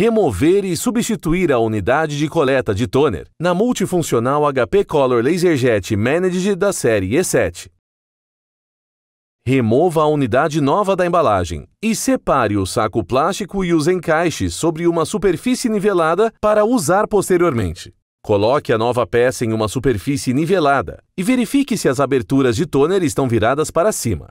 remover e substituir a unidade de coleta de toner na multifuncional HP Color LaserJet Managed da série E7. Remova a unidade nova da embalagem e separe o saco plástico e os encaixes sobre uma superfície nivelada para usar posteriormente. Coloque a nova peça em uma superfície nivelada e verifique se as aberturas de toner estão viradas para cima.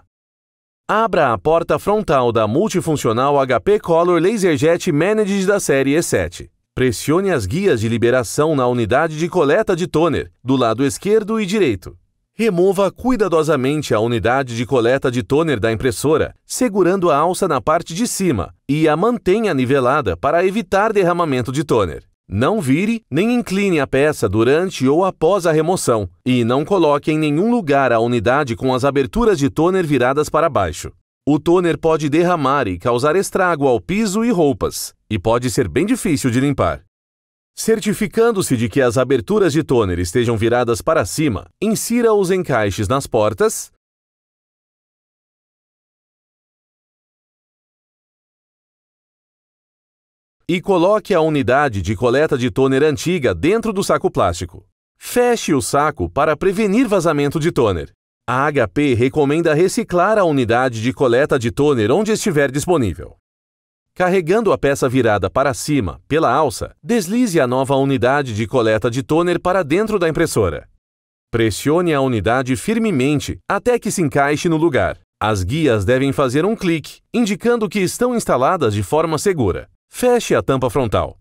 Abra a porta frontal da multifuncional HP Color LaserJet Managed da série E7. Pressione as guias de liberação na unidade de coleta de toner, do lado esquerdo e direito. Remova cuidadosamente a unidade de coleta de toner da impressora, segurando a alça na parte de cima, e a mantenha nivelada para evitar derramamento de toner. Não vire nem incline a peça durante ou após a remoção e não coloque em nenhum lugar a unidade com as aberturas de toner viradas para baixo. O toner pode derramar e causar estrago ao piso e roupas, e pode ser bem difícil de limpar. Certificando-se de que as aberturas de toner estejam viradas para cima, insira os encaixes nas portas, e coloque a unidade de coleta de toner antiga dentro do saco plástico. Feche o saco para prevenir vazamento de toner. A HP recomenda reciclar a unidade de coleta de toner onde estiver disponível. Carregando a peça virada para cima, pela alça, deslize a nova unidade de coleta de toner para dentro da impressora. Pressione a unidade firmemente até que se encaixe no lugar. As guias devem fazer um clique, indicando que estão instaladas de forma segura. Feche a tampa frontal.